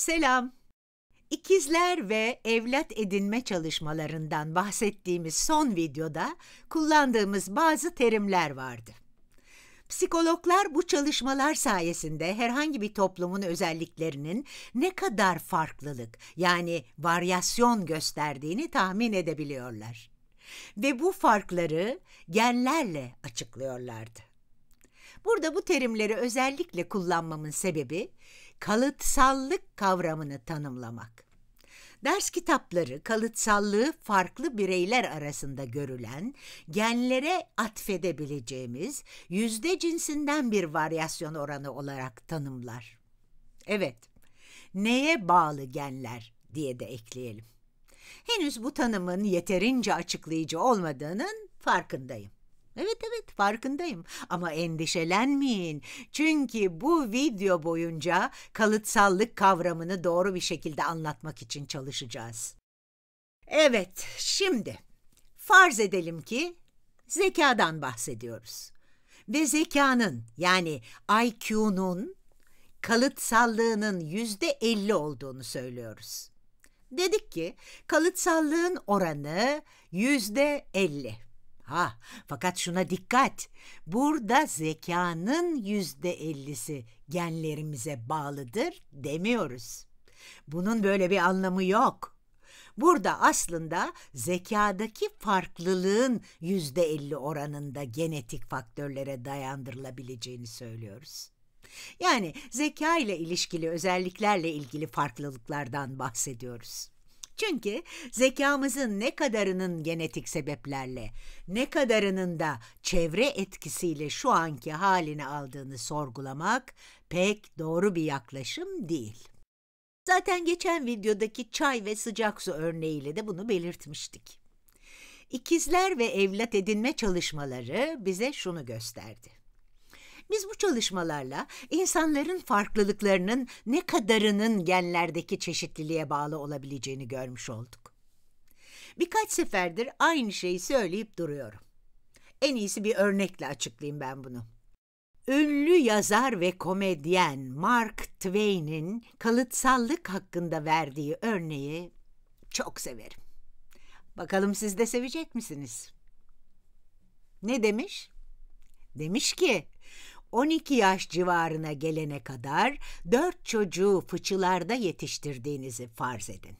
Selam. İkizler ve evlat edinme çalışmalarından bahsettiğimiz son videoda kullandığımız bazı terimler vardı. Psikologlar bu çalışmalar sayesinde herhangi bir toplumun özelliklerinin ne kadar farklılık yani varyasyon gösterdiğini tahmin edebiliyorlar. Ve bu farkları genlerle açıklıyorlardı. Burada bu terimleri özellikle kullanmamın sebebi kalıtsallık kavramını tanımlamak. Ders kitapları kalıtsallığı farklı bireyler arasında görülen, genlere atfedebileceğimiz yüzde cinsinden bir varyasyon oranı olarak tanımlar. Evet, neye bağlı genler diye de ekleyelim. Henüz bu tanımın yeterince açıklayıcı olmadığının farkındayım. Evet evet farkındayım ama endişelenmeyin. Çünkü bu video boyunca kalıtsallık kavramını doğru bir şekilde anlatmak için çalışacağız. Evet, şimdi farz edelim ki zekadan bahsediyoruz. Ve zekanın yani IQ'nun kalıtsallığının yüzde elli olduğunu söylüyoruz. Dedik ki kalıtsallığın oranı yüzde elli. Ha, fakat şuna dikkat. Burada zekanın yüzde ellisi genlerimize bağlıdır demiyoruz. Bunun böyle bir anlamı yok. Burada aslında zekadaki farklılığın yüzde elli oranında genetik faktörlere dayandırılabileceğini söylüyoruz. Yani zeka ile ilişkili özelliklerle ilgili farklılıklardan bahsediyoruz. Çünkü zekamızın ne kadarının genetik sebeplerle, ne kadarının da çevre etkisiyle şu anki halini aldığını sorgulamak pek doğru bir yaklaşım değil. Zaten geçen videodaki çay ve sıcak su örneğiyle de bunu belirtmiştik. İkizler ve evlat edinme çalışmaları bize şunu gösterdi. Biz bu çalışmalarla insanların farklılıklarının ne kadarının genlerdeki çeşitliliğe bağlı olabileceğini görmüş olduk. Birkaç seferdir aynı şeyi söyleyip duruyorum. En iyisi bir örnekle açıklayayım ben bunu. Ünlü yazar ve komedyen Mark Twain'in kalıtsallık hakkında verdiği örneği çok severim. Bakalım siz de sevecek misiniz? Ne demiş? Demiş ki, 12 yaş civarına gelene kadar dört çocuğu fıçılarda yetiştirdiğinizi farz edin.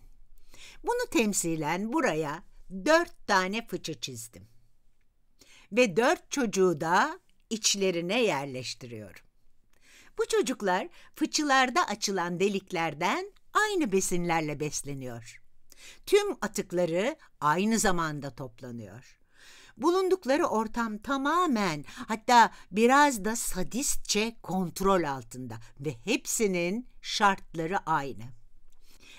Bunu temsilen buraya dört tane fıçı çizdim. Ve dört çocuğu da içlerine yerleştiriyorum. Bu çocuklar fıçılarda açılan deliklerden aynı besinlerle besleniyor. Tüm atıkları aynı zamanda toplanıyor. Bulundukları ortam tamamen hatta biraz da sadistçe kontrol altında ve hepsinin şartları aynı.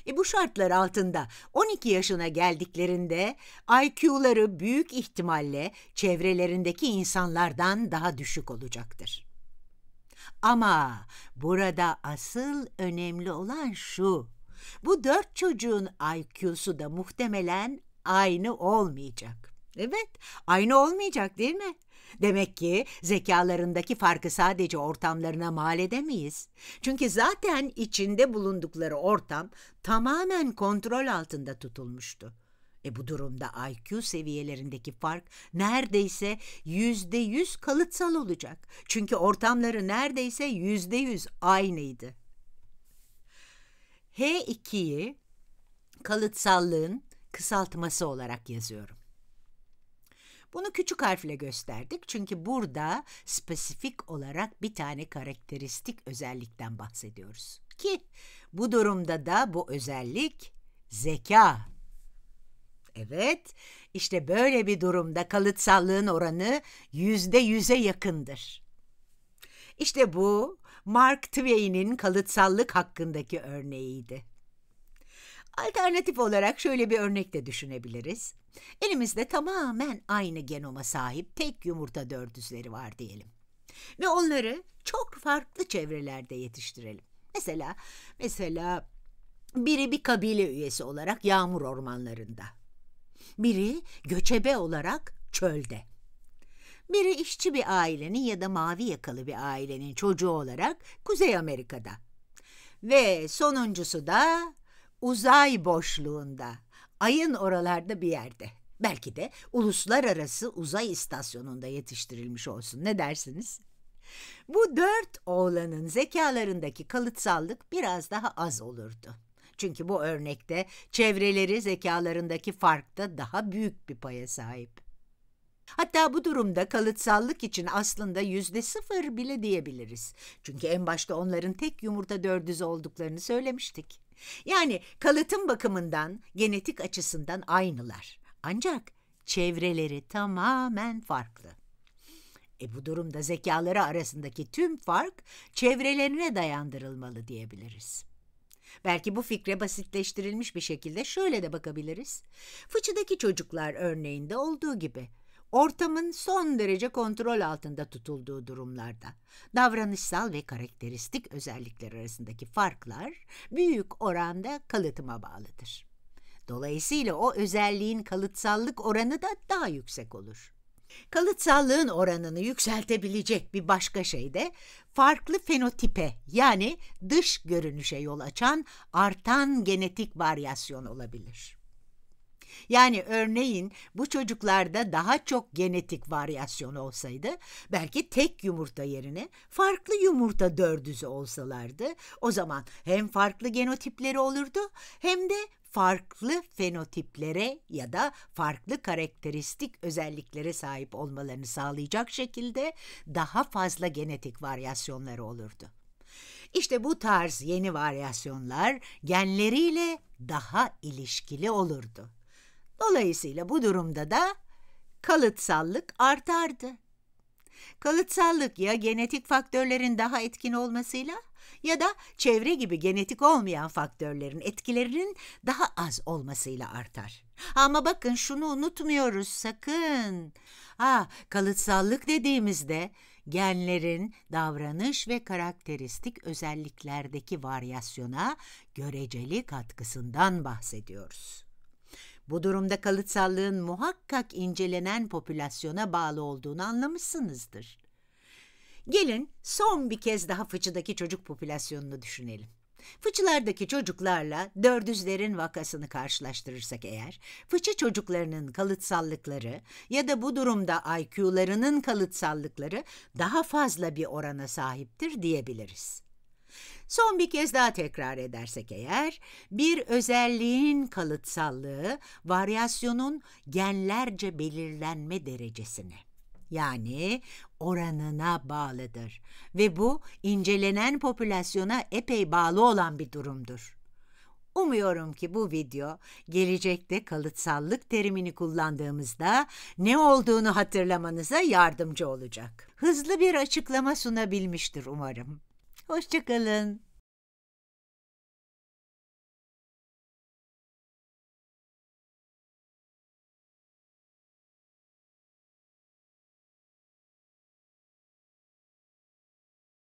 E bu şartlar altında 12 yaşına geldiklerinde IQ'ları büyük ihtimalle çevrelerindeki insanlardan daha düşük olacaktır. Ama burada asıl önemli olan şu. Bu dört çocuğun IQ'su da muhtemelen aynı olmayacak. Evet, aynı olmayacak değil mi? Demek ki zekalarındaki farkı sadece ortamlarına mal edemeyiz. Çünkü zaten içinde bulundukları ortam tamamen kontrol altında tutulmuştu. E bu durumda IQ seviyelerindeki fark neredeyse yüzde yüz kalıtsal olacak. Çünkü ortamları neredeyse yüzde yüz aynıydı. H2'yi kalıtsallığın kısaltması olarak yazıyorum. Bunu küçük harfle gösterdik çünkü burada spesifik olarak bir tane karakteristik özellikten bahsediyoruz. Ki bu durumda da bu özellik zeka. Evet, işte böyle bir durumda kalıtsallığın oranı yüzde yüze yakındır. İşte bu Mark Twain'in kalıtsallık hakkındaki örneğiydi. Alternatif olarak şöyle bir örnek de düşünebiliriz. Elimizde tamamen aynı genoma sahip tek yumurta dördüzleri var diyelim. Ve onları çok farklı çevrelerde yetiştirelim. Mesela mesela biri bir kabile üyesi olarak yağmur ormanlarında. Biri göçebe olarak çölde. Biri işçi bir ailenin ya da mavi yakalı bir ailenin çocuğu olarak Kuzey Amerika'da. Ve sonuncusu da uzay boşluğunda, ayın oralarda bir yerde. Belki de uluslararası uzay istasyonunda yetiştirilmiş olsun. Ne dersiniz? Bu dört oğlanın zekalarındaki kalıtsallık biraz daha az olurdu. Çünkü bu örnekte çevreleri zekalarındaki farkta daha büyük bir paya sahip. Hatta bu durumda kalıtsallık için aslında yüzde sıfır bile diyebiliriz. Çünkü en başta onların tek yumurta dördüzü olduklarını söylemiştik. Yani kalıtım bakımından, genetik açısından aynılar. Ancak çevreleri tamamen farklı. E bu durumda zekaları arasındaki tüm fark çevrelerine dayandırılmalı diyebiliriz. Belki bu fikre basitleştirilmiş bir şekilde şöyle de bakabiliriz. Fıçıdaki çocuklar örneğinde olduğu gibi ortamın son derece kontrol altında tutulduğu durumlarda davranışsal ve karakteristik özellikler arasındaki farklar büyük oranda kalıtıma bağlıdır. Dolayısıyla o özelliğin kalıtsallık oranı da daha yüksek olur. Kalıtsallığın oranını yükseltebilecek bir başka şey de farklı fenotipe yani dış görünüşe yol açan artan genetik varyasyon olabilir. Yani örneğin bu çocuklarda daha çok genetik varyasyon olsaydı belki tek yumurta yerine farklı yumurta dördüzü olsalardı o zaman hem farklı genotipleri olurdu hem de farklı fenotiplere ya da farklı karakteristik özelliklere sahip olmalarını sağlayacak şekilde daha fazla genetik varyasyonları olurdu. İşte bu tarz yeni varyasyonlar genleriyle daha ilişkili olurdu. Dolayısıyla bu durumda da kalıtsallık artardı. Kalıtsallık ya genetik faktörlerin daha etkin olmasıyla ya da çevre gibi genetik olmayan faktörlerin etkilerinin daha az olmasıyla artar. Ama bakın şunu unutmuyoruz sakın. Ha, kalıtsallık dediğimizde genlerin davranış ve karakteristik özelliklerdeki varyasyona göreceli katkısından bahsediyoruz. Bu durumda kalıtsallığın muhakkak incelenen popülasyona bağlı olduğunu anlamışsınızdır. Gelin son bir kez daha fıçıdaki çocuk popülasyonunu düşünelim. Fıçılardaki çocuklarla dördüzlerin vakasını karşılaştırırsak eğer, fıçı çocuklarının kalıtsallıkları ya da bu durumda IQ'larının kalıtsallıkları daha fazla bir orana sahiptir diyebiliriz. Son bir kez daha tekrar edersek eğer, bir özelliğin kalıtsallığı varyasyonun genlerce belirlenme derecesine yani oranına bağlıdır ve bu incelenen popülasyona epey bağlı olan bir durumdur. Umuyorum ki bu video gelecekte kalıtsallık terimini kullandığımızda ne olduğunu hatırlamanıza yardımcı olacak. Hızlı bir açıklama sunabilmiştir umarım. Hoşçakalın.